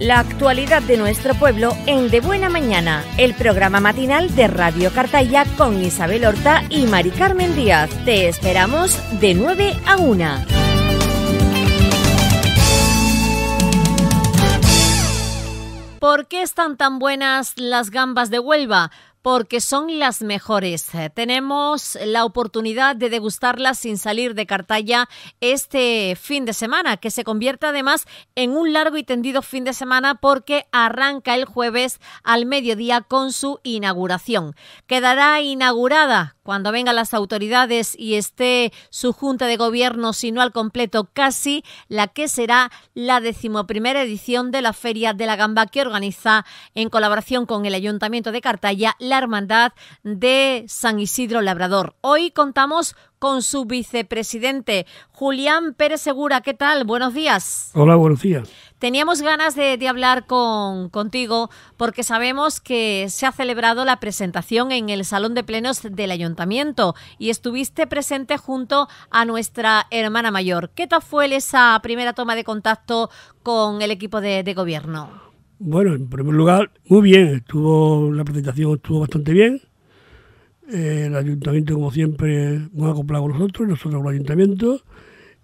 La actualidad de nuestro pueblo en De Buena Mañana, el programa matinal de Radio Cartaya con Isabel Horta y Mari Carmen Díaz. Te esperamos de 9 a 1. ¿Por qué están tan buenas las gambas de Huelva? porque son las mejores. Tenemos la oportunidad de degustarlas sin salir de Cartaya este fin de semana, que se convierte además en un largo y tendido fin de semana porque arranca el jueves al mediodía con su inauguración. Quedará inaugurada cuando vengan las autoridades y esté su junta de gobierno, si no al completo, casi la que será la decimoprimera edición de la Feria de la Gamba que organiza en colaboración con el Ayuntamiento de Cartaya Hermandad de San Isidro Labrador. Hoy contamos con su vicepresidente, Julián Pérez Segura. ¿Qué tal? Buenos días. Hola, buenos días. Teníamos ganas de, hablar con, contigo porque sabemos que se ha celebrado la presentación en el Salón de Plenos del Ayuntamiento y estuviste presente junto a nuestra hermana mayor. ¿Qué tal fue esa primera toma de contacto con el equipo de gobierno? Bueno, en primer lugar, muy bien, estuvo la presentación estuvo bastante bien. Eh, el ayuntamiento, como siempre, muy acoplado con nosotros, nosotros con el ayuntamiento.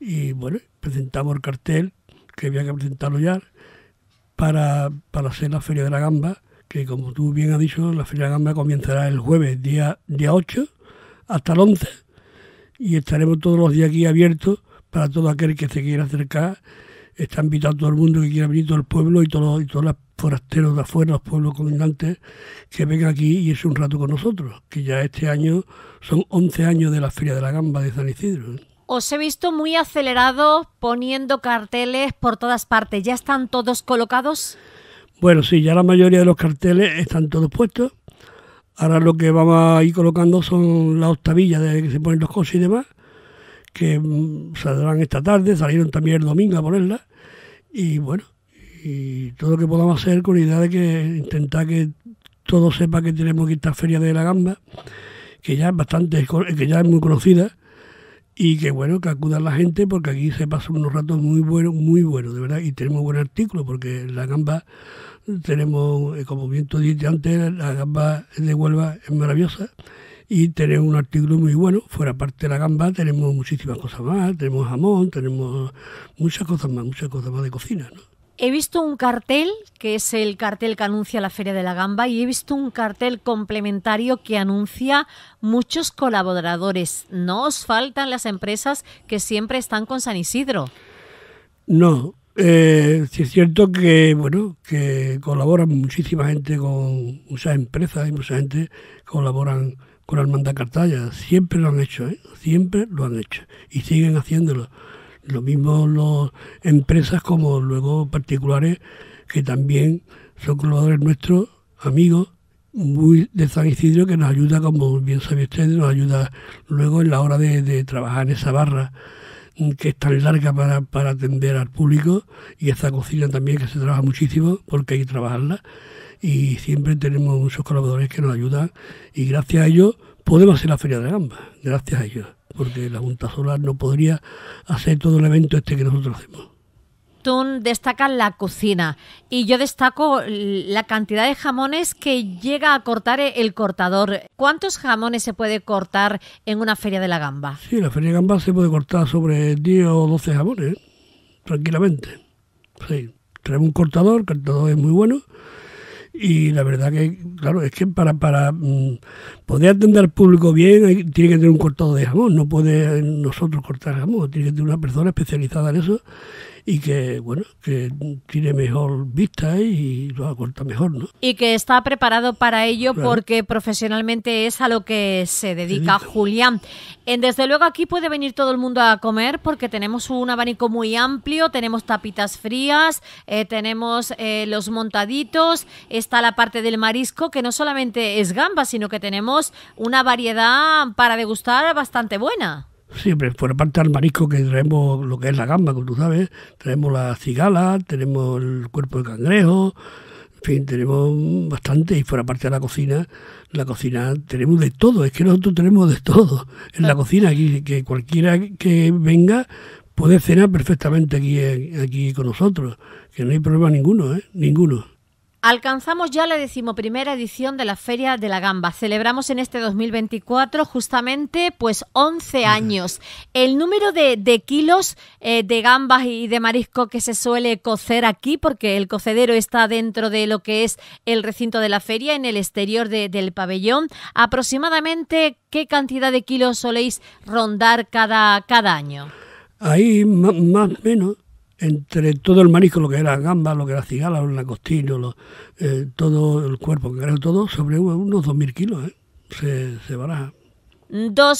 Y bueno, presentamos el cartel, que había que presentarlo ya, para, para hacer la Feria de la Gamba, que como tú bien has dicho, la Feria de la Gamba comenzará el jueves, día, día 8, hasta el 11. Y estaremos todos los días aquí abiertos para todo aquel que se quiera acercar está invitado todo el mundo que quiera venir, todo el pueblo y todos, y todos los forasteros de afuera, los pueblos comandantes que vengan aquí y es un rato con nosotros, que ya este año son 11 años de la Feria de la Gamba de San Isidro. ¿eh? Os he visto muy acelerado poniendo carteles por todas partes. ¿Ya están todos colocados? Bueno, sí, ya la mayoría de los carteles están todos puestos. Ahora lo que vamos a ir colocando son las octavillas de que se ponen los coches y demás que mm, saldrán esta tarde, salieron también el domingo a ponerla. Y bueno, y todo lo que podamos hacer con la idea de que intentar que todo sepa que tenemos que esta feria de la gamba, que ya es bastante, que ya es muy conocida, y que bueno, que acuda la gente porque aquí se pasan unos ratos muy buenos, muy buenos, de verdad, y tenemos buen artículo porque la gamba tenemos, eh, como bien tú dijiste antes, la gamba de Huelva es maravillosa y tenemos un artículo muy bueno. Fuera parte de la gamba tenemos muchísimas cosas más, tenemos jamón, tenemos muchas cosas más, muchas cosas más de cocina. He visto un cartel, que es el cartel que anuncia la Feria de la Gamba, y he visto un cartel complementario que anuncia muchos colaboradores. No os faltan las empresas que siempre están con San Isidro. No, eh, sí es cierto que bueno que colaboran muchísima gente con muchas empresas y mucha gente colaboran con la Cartaya. Siempre lo han hecho, ¿eh? siempre lo han hecho. Y siguen haciéndolo. Lo mismo las empresas como luego particulares que también son colaboradores nuestros, amigos, muy de San Isidro, que nos ayuda, como bien sabe usted, nos ayuda luego en la hora de trabajar en esa barra que es tan larga para, para atender al público y esta cocina también que se trabaja muchísimo porque hay que trabajarla y siempre tenemos muchos colaboradores que nos ayudan y gracias a ellos podemos hacer la Feria de Gamba, gracias a ellos, porque la Junta Solar no podría hacer todo el evento este que nosotros hacemos. Tú destaca la cocina y yo destaco la cantidad de jamones que llega a cortar el cortador. ¿Cuántos jamones se puede cortar en una feria de la gamba? Sí, la feria de gamba se puede cortar sobre 10 o 12 jamones, tranquilamente. Sí, Trae un cortador, el cortador es muy bueno y la verdad que, claro, es que para, para mm, poder atender al público bien tiene que tener un cortador de jamón, no puede eh, nosotros cortar jamón, tiene que tener una persona especializada en eso y que, bueno, que tiene mejor vista y lo acorta mejor, ¿no? Y que está preparado para ello porque profesionalmente es a lo que se dedica Julián. En, desde luego aquí puede venir todo el mundo a comer porque tenemos un abanico muy amplio, tenemos tapitas frías, eh, tenemos eh, los montaditos, está la parte del marisco que no solamente es gamba, sino que tenemos una variedad para degustar bastante buena. Siempre, por aparte del marisco que traemos lo que es la gamba, como tú sabes, traemos la cigala, tenemos el cuerpo de cangrejo, en fin, tenemos bastante y fuera parte de la cocina, la cocina tenemos de todo, es que nosotros tenemos de todo en la ah. cocina, aquí, que cualquiera que venga puede cenar perfectamente aquí, eh, aquí con nosotros, que no hay problema ninguno, ¿eh? ninguno. Alcanzamos ya la decimoprimera edición de la Feria de la Gamba. Celebramos en este 2024 justamente pues 11 años. El número de, kilos eh, de gambas y de marisco que se suele cocer aquí, porque el cocedero está dentro de lo que es el recinto de la feria, en el exterior del pabellón. Aproximadamente, ¿qué cantidad de kilos soléis rondar cada, cada año? Ahí más o menos entre todo el marisco, lo que era gamba, lo que era cigala, los era eh, todo el cuerpo, que era todo, sobre unos 2.000 kilos, ¿eh? se, se dos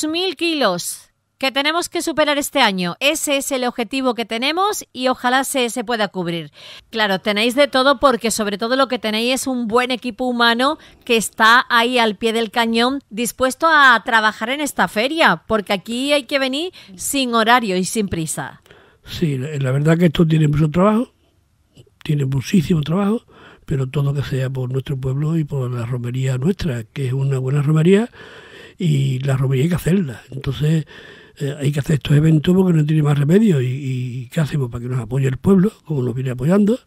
2.000 kilos que tenemos que superar este año. Ese es el objetivo que tenemos y ojalá se, se, pueda cubrir. Claro, tenéis de todo porque sobre todo lo que tenéis es un buen equipo humano que está ahí al pie del cañón dispuesto a trabajar en esta feria, porque aquí hay que venir sin horario y sin prisa. Sí, la, verdad que esto tiene mucho trabajo, tiene muchísimo trabajo, pero todo que sea por nuestro pueblo y por la romería nuestra, que es una buena romería y la romería hay que hacerla. Entonces eh, hay que hacer estos eventos porque no tiene más remedio y, y ¿qué hacemos para que nos apoye el pueblo, como nos viene apoyando?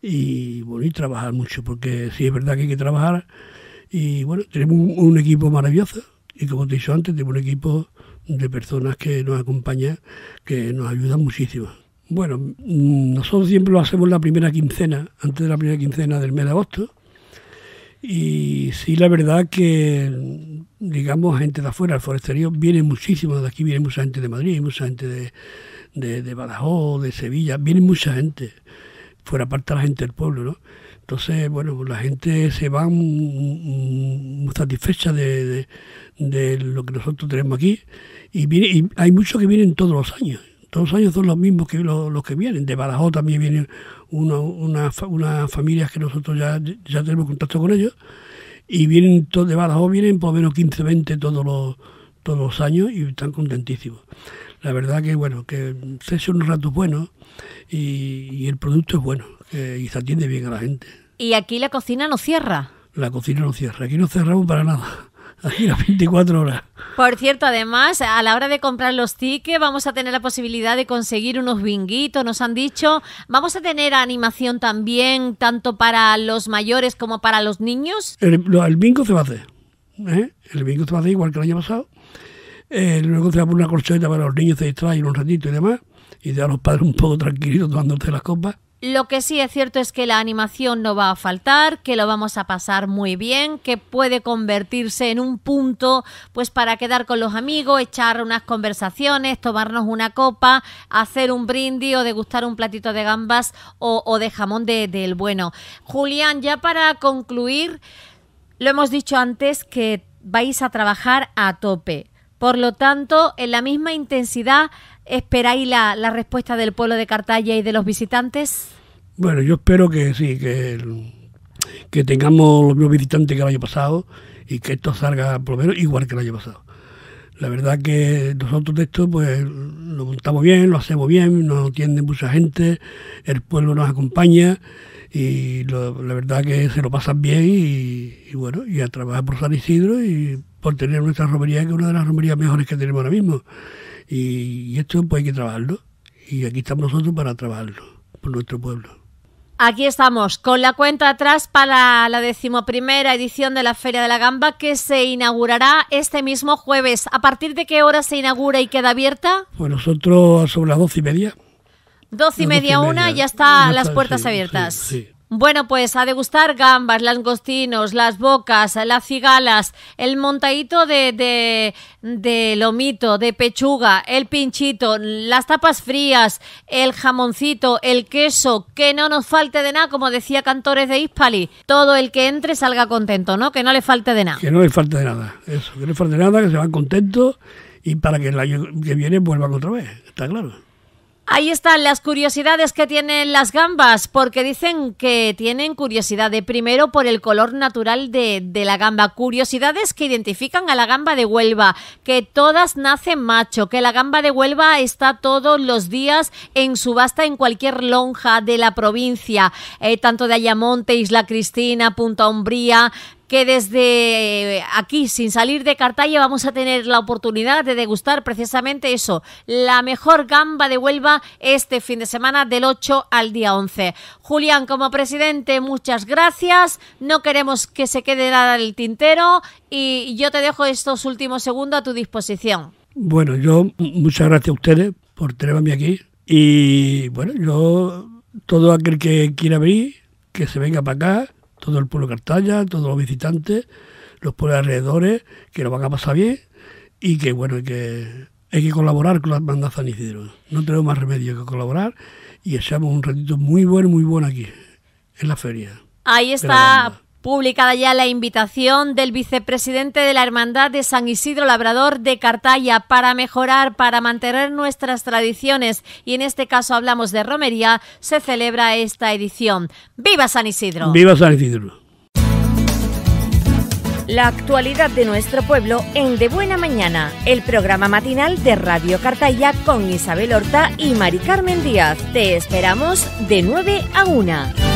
Y bueno, y trabajar mucho, porque sí es verdad que hay que trabajar y bueno, tenemos un equipo maravilloso y como te he dicho antes, tenemos un equipo de personas que nos acompañan, que nos ayudan muchísimo. Bueno, mm, nosotros siempre lo hacemos la primera quincena, antes de la primera quincena del mes de agosto. Y sí, la verdad que, digamos, gente de afuera, el foresterío, viene muchísimo de aquí, viene mucha gente de Madrid, mucha gente de, de, de Badajoz, de Sevilla, viene mucha gente, fuera aparte la gente del pueblo, ¿no? Entonces, bueno, la gente se va muy, satisfecha de, lo que nosotros tenemos aquí y, hay muchos que vienen todos los años. Todos los años son los mismos que los, que vienen. De Badajoz también vienen unas una, familias que nosotros ya, ya tenemos contacto con ellos. Y vienen todos de Badajoz, vienen por lo menos 15, 20 todos los, todos los años y están contentísimos. La verdad que, bueno, que se hace unos ratos buenos y, el producto es bueno eh, y se atiende bien a la gente. Y aquí la cocina no cierra. La cocina no cierra, aquí no cerramos para nada. Aquí las 24 horas. Por cierto, además, a la hora de comprar los tickets vamos a tener la posibilidad de conseguir unos binguitos, nos han dicho. ¿Vamos a tener animación también, tanto para los mayores como para los niños? El, bingo se va a hacer. ¿eh? El bingo se va a hacer igual que el año pasado. Eh, luego se va a poner una corcheta para los niños se distraen un ratito y demás. Y ya los padres un poco tranquilos tomándose las copas. Lo que sí es cierto es que la animación no va a faltar, que lo vamos a pasar muy bien, que puede convertirse en un punto pues para quedar con los amigos, echar unas conversaciones, tomarnos una copa, hacer un brindis o degustar un platito de gambas o, de jamón del de, bueno. Julián, ya para concluir, lo hemos dicho antes que vais a trabajar a tope. Por lo tanto, en la misma intensidad esperáis la, la respuesta del pueblo de Cartaya y de los visitantes? Bueno, yo espero que sí, que, que tengamos los mismos visitantes que el año pasado y que esto salga por lo menos igual que el año pasado. La verdad que nosotros de esto pues lo montamos bien, lo hacemos bien, nos atiende mucha gente, el pueblo nos acompaña y la verdad que se lo pasan bien y, y, bueno, y a trabajar por San Isidro y por tener nuestra romería que es una de las romerías mejores que tenemos ahora mismo. Y, esto pues hay que trabajarlo. Y aquí estamos nosotros para trabajarlo, por nuestro pueblo. Aquí estamos, con la cuenta atrás para la decimoprimera edición de la Feria de la Gamba que se inaugurará este mismo jueves. ¿A partir de qué hora se inaugura y queda abierta? Pues nosotros sobre las doce y media. Doce y media, una, ya está las puertas abiertas. Bueno, pues a degustar gambas, langostinos, las bocas, las cigalas, el montadito de, de, de, lomito, de pechuga, el pinchito, las tapas frías, el jamoncito, el queso, que no nos falte de nada, como decía Cantores de Hispali. Todo el que entre salga contento, ¿no? Que no le falte de nada. Que no le falte de nada, eso, que no le falte de nada, que se van contentos y para que el año que viene vuelvan otra vez, está claro. Ahí están las curiosidades que tienen las gambas, porque dicen que tienen curiosidad de primero por el color natural de, la gamba, curiosidades que identifican a la gamba de Huelva, que todas nacen macho, que la gamba de Huelva está todos los días en subasta en cualquier lonja de la provincia, eh, tanto de Ayamonte, Isla Cristina, Punta Umbría, que desde eh, aquí, sin salir de Cartalle, vamos a tener la oportunidad de degustar precisamente eso, la mejor gamba de Huelva este fin de semana del 8 al día 11. Julián, como presidente, muchas gracias. No queremos que se quede nada el tintero y yo te dejo estos últimos segundos a tu disposición. Bueno, yo muchas gracias a ustedes por tenerme aquí y bueno, yo todo aquel que quiera venir, que se venga para acá todo el pueblo de Cartaya, todos los visitantes, los pueblos alrededores, que nos van a pasar bien y que bueno, hay que, hay que colaborar con la banda San No tenemos más remedio que colaborar y echamos un ratito muy bueno, muy bueno aquí, en la feria. Ahí está publicada ya la invitación del vicepresidente de la Hermandad de San Isidro Labrador de Cartaya para mejorar, para mantener nuestras tradiciones y en este caso hablamos de romería, se celebra esta edición. ¡Viva San Isidro! ¡Viva San Isidro! La actualidad de nuestro pueblo en De Buena Mañana, el programa matinal de Radio Cartaya con Isabel Horta y Mari Carmen Díaz. Te esperamos de 9 a 1.